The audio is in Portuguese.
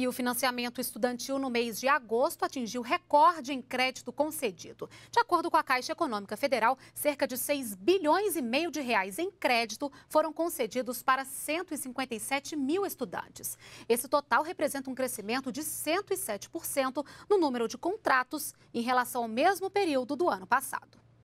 E o financiamento estudantil no mês de agosto atingiu recorde em crédito concedido. De acordo com a Caixa Econômica Federal, cerca de 6 bilhões e meio de reais em crédito foram concedidos para 157 mil estudantes. Esse total representa um crescimento de 107% no número de contratos em relação ao mesmo período do ano passado.